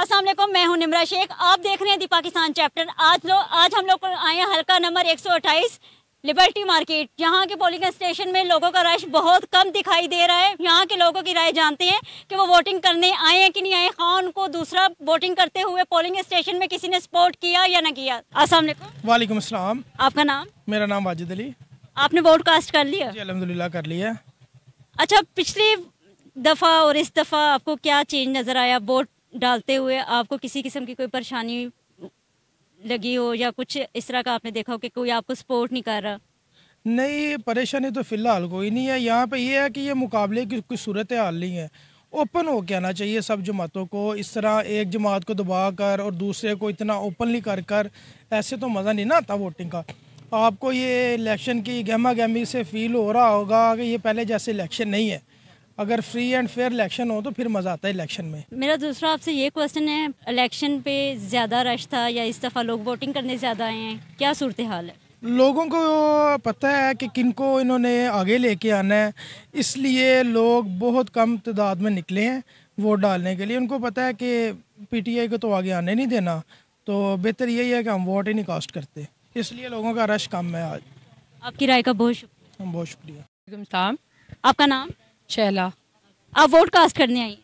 असलम मैं हूं निमरा शेख आप देख रहे हैं दी पाकिस्तान चैप्टर आज लोग आज हम लोग आए हैं हल्का नंबर 128 लिबर्टी मार्केट यहाँ के पोलिंग स्टेशन में लोगों का रश बहुत कम दिखाई दे रहा है यहाँ के लोगों की राय जानते हैं कि वो वोटिंग करने आए हैं कि नहीं आए खान को दूसरा वोटिंग करते हुए पोलिंग स्टेशन में किसी ने सपोर्ट किया या ना किया असल वालेकुम असलम आपका नाम मेरा नाम वाजिद अली आपने वोट कास्ट कर लिया अलहमदिल्ला कर लिया अच्छा पिछली दफ़ा और इस दफ़ा आपको क्या चेंज नज़र आया वोट डालते हुए आपको किसी किस्म की कोई परेशानी लगी हो या कुछ इस तरह का आपने देखा हो कि कोई आपको सपोर्ट नहीं कर रहा नहीं परेशानी तो फ़िलहाल कोई नहीं है यहाँ पे ये है कि ये मुकाबले की कुछ सूरत हाल नहीं है ओपन हो के आना चाहिए सब जमातों को इस तरह एक जमात को दबा कर और दूसरे को इतना ओपनली कर कर ऐसे तो मज़ा नहीं ना आता वोटिंग का आपको ये इलेक्शन की गहमा गहमी से फील हो रहा होगा कि ये पहले जैसे इलेक्शन नहीं है अगर फ्री एंड फेयर इलेक्शन हो तो फिर मज़ा आता है इलेक्शन में मेरा दूसरा आपसे ये क्वेश्चन है इलेक्शन पे ज़्यादा रश था या इस दफ़ा लोग वोटिंग करने ज़्यादा आए हैं क्या सूरत हाल है लोगों को पता है कि किनको इन्होंने आगे लेके आना है इसलिए लोग बहुत कम तादाद में निकले हैं वोट डालने के लिए उनको पता है कि पीटीआई को तो आगे आने नहीं देना तो बेहतर यही है कि हम वोट ही नहीं कास्ट करते इसलिए लोगों का रश कम है आज आपकी राय का बहुत शुक्रिया बहुत शुक्रिया आपका नाम शहला आप वोट कास्ट करने आई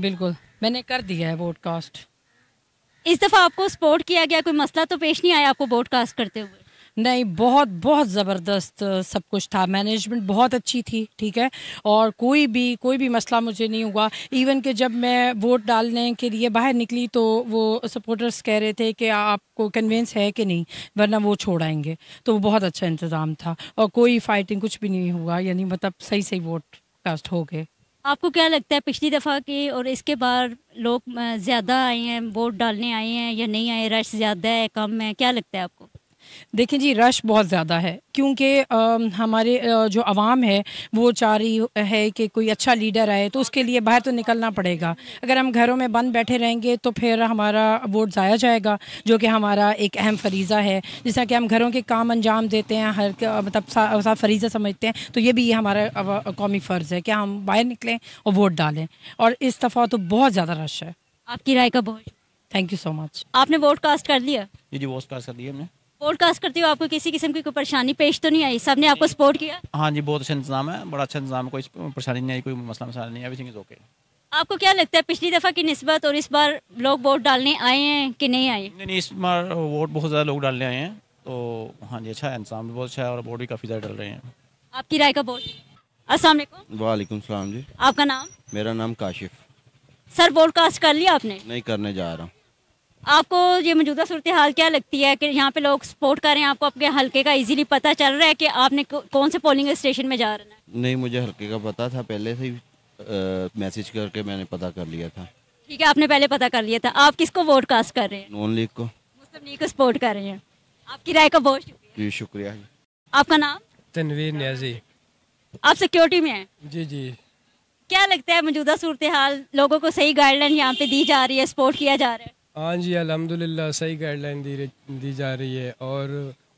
बिल्कुल मैंने कर दिया है वोट कास्ट इस दफ़ा आपको सपोर्ट किया गया कोई मसला तो पेश नहीं आया आपको वोट कास्ट करते हुए नहीं बहुत बहुत ज़बरदस्त सब कुछ था मैनेजमेंट बहुत अच्छी थी ठीक है और कोई भी कोई भी मसला मुझे नहीं हुआ इवन कि जब मैं वोट डालने के लिए बाहर निकली तो वो सपोर्टर्स कह रहे थे कि आपको कन्वेंस है कि नहीं वरना वो छोड़ आएंगे तो वो बहुत अच्छा इंतज़ाम था और कोई फाइटिंग कुछ भी नहीं हुआ यानी मतलब सही सही वोट कास्ट हो गए आपको क्या लगता है पिछली दफ़ा की और इसके बाद लोग ज़्यादा आए हैं वोट डालने आए हैं या नहीं आए रश ज़्यादा है कम है क्या लगता है आपको देखें जी रश बहुत ज़्यादा है क्योंकि हमारे जो आवाम है वो चाह रही है कि कोई अच्छा लीडर आए तो उसके लिए बाहर तो निकलना पड़ेगा अगर हम घरों में बंद बैठे रहेंगे तो फिर हमारा वोट ज़ाया जाएगा जो कि हमारा एक अहम फरीज़ा है जैसा कि हम घरों के काम अंजाम देते हैं हर मतलब सा, सा फरीज़ा समझते हैं तो ये भी हमारा कौमी फ़र्ज़ है कि हम बाहर निकलें और वोट डालें और इस दफ़ा तो बहुत ज़्यादा रश है आपकी राय का बहुत थैंक यू सो मच आपने वोट कास्ट कर लिया जी जी वोट कास्ट कर लिया पॉडकास्ट करते हो आपको किसी किस्म की कोई परेशानी पेश तो नहीं आई सब ने आपको सपोर्ट किया हाँ जी बहुत अच्छा इंतजाम है बड़ा अच्छा इंतजाम कोई परेशानी नहीं आई कोई मसला मसाला नहीं एवरीथिंग इज ओके आपको क्या लगता है पिछली दफ़ा की नस्बत और इस बार लोग वोट डालने आए हैं कि नहीं आए नहीं इस बार वोट बहुत ज़्यादा लोग डालने आए हैं तो हाँ जी अच्छा इंतजाम बहुत अच्छा है और वोट भी काफ़ी ज़्यादा डल रहे हैं आपकी राय का वोट असल वालेकुम सलाम जी आपका नाम मेरा नाम काशिफ सर वोट कास्ट कर लिया आपने नहीं करने जा रहा हूँ आपको ये मौजूदा सूरत हाल क्या लगती है कि यहाँ पे लोग सपोर्ट कर रहे हैं आपको अपने हल्के का इजीली पता चल रहा है कि आपने कौन से पोलिंग स्टेशन में जा रहा है नहीं मुझे हल्के का पता था पहले से ही मैसेज करके मैंने पता कर लिया था ठीक है आपने पहले पता कर लिया था आप किसको वोट कास्ट कर रहे हैं नॉन लीग को मुस्लिम लीग को सपोर्ट कर रहे हैं आपकी राय का बहुत शुक्रिया शुक्रिया आपका नाम तनवीर न्याजी आप सिक्योरिटी में है जी जी क्या लगता है मौजूदा सूरत हाल लोगों को सही गाइडलाइन यहाँ पे दी जा रही है सपोर्ट किया जा रहा है हाँ जी अलहमदिल्ला सही गाइडलाइन दी दी जा रही है और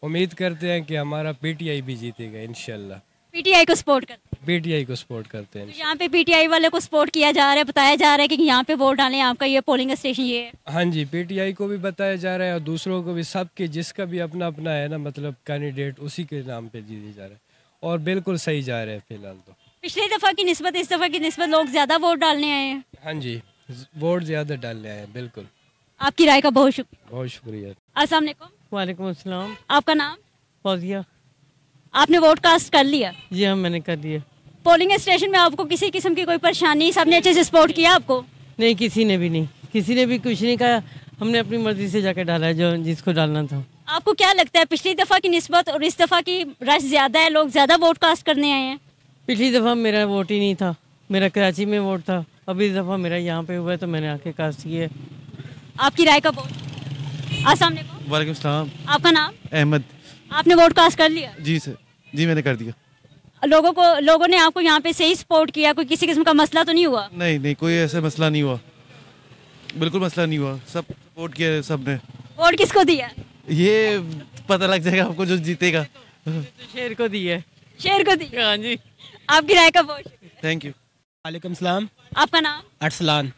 उम्मीद करते हैं कि हमारा पीटीआई भी जीतेगा इनशाला पीटीआई को सपोर्ट करते हैं पीटीआई को सपोर्ट करते हैं तो यहाँ पे पीटीआई वाले को सपोर्ट किया जा रहा है बताया जा रहा है कि यहाँ पे वोट डालें आपका ये पोलिंग स्टेशन ये है हाँ जी पीटीआई को भी बताया जा रहा है और दूसरों को भी सबके जिसका भी अपना अपना है ना मतलब कैंडिडेट उसी के नाम पे जीते जा रहा है और बिल्कुल सही जा रहे हैं फिलहाल तो पिछले दफ़ा की नस्बत इस दफ़ा की नस्बत लोग ज़्यादा वोट डालने आए हैं हाँ जी वोट ज़्यादा डालने आए हैं बिल्कुल आपकी राय का बहुत शुक्रिया बहुत शुक्रिया अस्सलाम वालेकुम आपका नाम फौजिया आपने वोट कास्ट कर लिया जी हाँ मैंने कर लिया पोलिंग स्टेशन में आपको किसी किस्म की कोई परेशानी सबने अच्छे से सपोर्ट किया आपको नहीं किसी ने भी नहीं किसी ने भी कुछ नहीं कहा हमने अपनी मर्जी से जाकर डाला है जो जिसको डालना था आपको क्या लगता है पिछली दफ़ा की नस्बत और इस दफ़ा की रश ज़्यादा है लोग ज़्यादा वोट कास्ट करने आए हैं पिछली दफ़ा मेरा वोट ही नहीं था मेरा कराची में वोट था अब इस दफ़ा मेरा यहाँ पे हुआ है तो मैंने आके कास्ट किया आपकी राय का वोट असलम वालेकुम सलाम आपका नाम अहमद आपने वोट कास्ट कर लिया जी सर जी मैंने कर दिया लोगों को लोगों ने आपको यहाँ पे सही सपोर्ट किया कोई किसी किस्म का मसला तो नहीं हुआ नहीं नहीं कोई ऐसा मसला नहीं हुआ बिल्कुल मसला नहीं हुआ सब सपोर्ट किया सब ने वोट किसको दिया ये पता लग जाएगा आपको जो जीतेगा शेर को दिया शेर को दिया हाँ जी आपकी राय का वोट थैंक यू वालेकुम सलाम आपका नाम अरसलान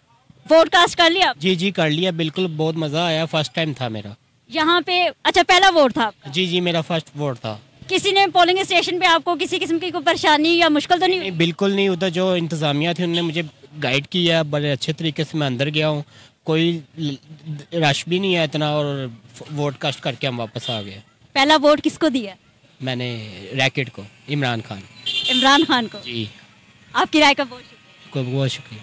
वोटकास्ट कर लिया जी जी कर लिया बिल्कुल बहुत मजा आया फर्स्ट टाइम था मेरा यहाँ पे अच्छा पहला वोट था जी जी मेरा फर्स्ट वोट था किसी ने पोलिंग स्टेशन पे आपको किसी किस्म की कोई परेशानी या मुश्किल तो नहीं, नहीं बिल्कुल नहीं उधर तो जो इंतजामिया थी उन्होंने मुझे गाइड किया बड़े अच्छे तरीके से मैं अंदर गया हूँ कोई रश भी नहीं है इतना और वोट कास्ट करके हम वापस आ गए पहला वोट किसको दिया मैंने रैकेट को इमरान खान इमरान खान को जी आपकी राय का बहुत शुक्रिया बहुत शुक्रिया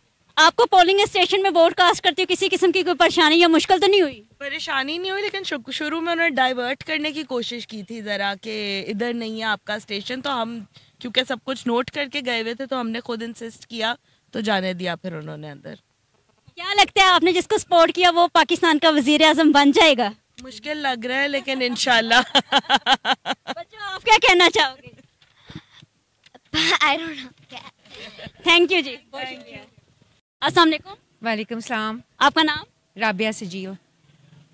आपको पोलिंग स्टेशन में वोट कास्ट करते हो किसी किस्म की कोई परेशानी या मुश्किल तो नहीं हुई परेशानी नहीं हुई लेकिन शुरू में उन्होंने डाइवर्ट करने की कोशिश की थी ज़रा कि इधर नहीं है आपका स्टेशन तो हम क्योंकि सब कुछ नोट करके गए हुए थे तो हमने खुद इंसिस्ट किया तो जाने दिया फिर उन्होंने अंदर क्या लगता है आपने जिसको सपोर्ट किया वो पाकिस्तान का वजीर अजम बन जाएगा मुश्किल लग रहा है लेकिन इनशाला आप क्या कहना चाहोगे I don't know thank you जी असल वालेकुम सलाम आपका नाम राबिया सजीव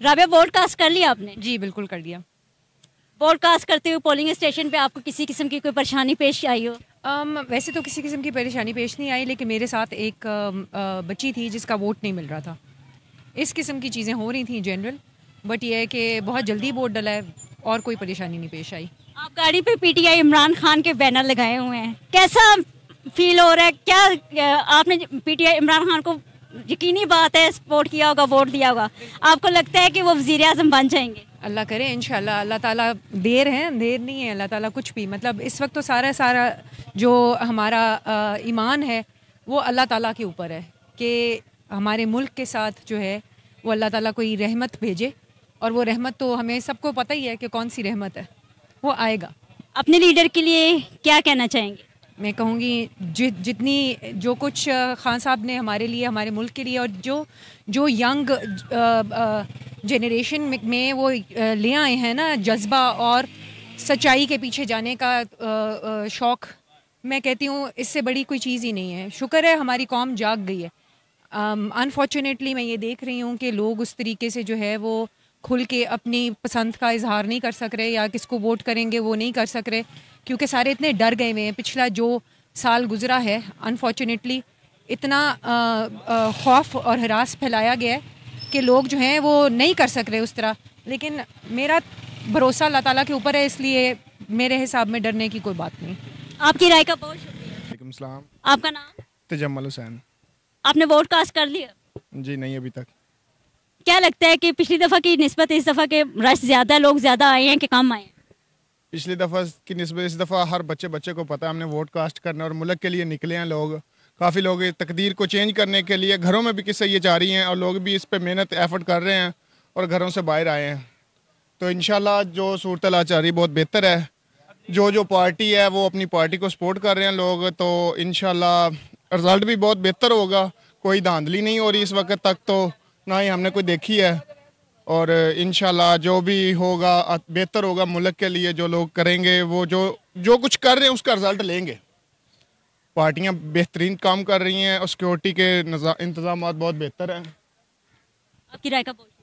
राबिया ब्रॉडकास्ट कर लिया आपने जी बिल्कुल कर लिया ब्रॉडकास्ट करते हुए पोलिंग स्टेशन पे आपको किसी किस्म की कोई परेशानी पेश आई हो आम, वैसे तो किसी किस्म की परेशानी पेश नहीं आई लेकिन मेरे साथ एक आ, बच्ची थी जिसका वोट नहीं मिल रहा था इस किस्म की चीज़ें हो रही थी जनरल बट ये है कि बहुत जल्दी वोट डला है और कोई परेशानी नहीं पेश आई आप गाड़ी पे पीटीआई इमरान खान के बैनर लगाए हुए हैं कैसा फील हो रहा है क्या आपने पीटीआई इमरान खान को यकीनी बात है सपोर्ट किया होगा वोट दिया होगा आपको लगता है कि वो वजीर अजम बन जाएंगे अल्लाह करे इन अल्लाह ताला देर है देर नहीं है अल्लाह ताला कुछ भी मतलब इस वक्त तो सारा सारा जो हमारा ईमान है वो अल्लाह ताला के ऊपर है कि हमारे मुल्क के साथ जो है वो अल्लाह ताला कोई रहमत भेजे और वो रहमत तो हमें सबको पता ही है कि कौन सी रहमत है वो आएगा अपने लीडर के लिए क्या कहना चाहेंगे मैं कहूँगी जि, जितनी जो कुछ खान साहब ने हमारे लिए हमारे मुल्क के लिए और जो जो यंग जनरेशन में वो ले आए हैं ना जज्बा और सच्चाई के पीछे जाने का शौक़ मैं कहती हूँ इससे बड़ी कोई चीज़ ही नहीं है शुक्र है हमारी कौम जाग गई है अनफॉर्चुनेटली um, मैं ये देख रही हूँ कि लोग उस तरीके से जो है वो खुल के अपनी पसंद का इजहार नहीं कर सक रहे या किसको वोट करेंगे वो नहीं कर सक रहे क्योंकि सारे इतने डर गए हुए हैं पिछला जो साल गुजरा है अनफॉर्चुनेटली इतना खौफ और हरास फैलाया गया है कि लोग जो हैं वो नहीं कर सक रहे उस तरह लेकिन मेरा भरोसा अल्लाह ताला के ऊपर है इसलिए मेरे हिसाब में डरने की कोई बात नहीं आपकी राय का बहुत शुक्रिया आपका नाम तजम्मल हुसैन आपने वोट कास्ट कर लिया जी नहीं अभी तक क्या लगता है कि पिछली दफ़ा की नस्बत इस दफ़ा के रश ज़्यादा लोग ज़्यादा आए हैं कि कम आए हैं पिछली दफ़ा की नस्बत इस दफ़ा हर बच्चे बच्चे को पता है हमने वोट कास्ट करना और मुल्क के लिए निकले हैं लोग काफ़ी लोग तकदीर को चेंज करने के लिए घरों में भी किस्से ये जा रही हैं और लोग भी इस पर मेहनत एफर्ट कर रहे हैं और घरों से बाहर आए हैं तो इन जो सूरत जा रही बहुत बेहतर है जो जो पार्टी है वो अपनी पार्टी को सपोर्ट कर रहे हैं लोग तो इन रिज़ल्ट भी बहुत बेहतर होगा कोई धांधली नहीं हो रही इस वक्त तक तो ना ही हमने कोई देखी है और इन जो भी होगा बेहतर होगा मुल्क के लिए जो लोग करेंगे वो जो जो कुछ कर रहे हैं उसका रिज़ल्ट लेंगे पार्टियाँ बेहतरीन काम कर रही हैं और सिक्योरिटी के इंतजाम बहुत बेहतर हैं आपकी राय का बोल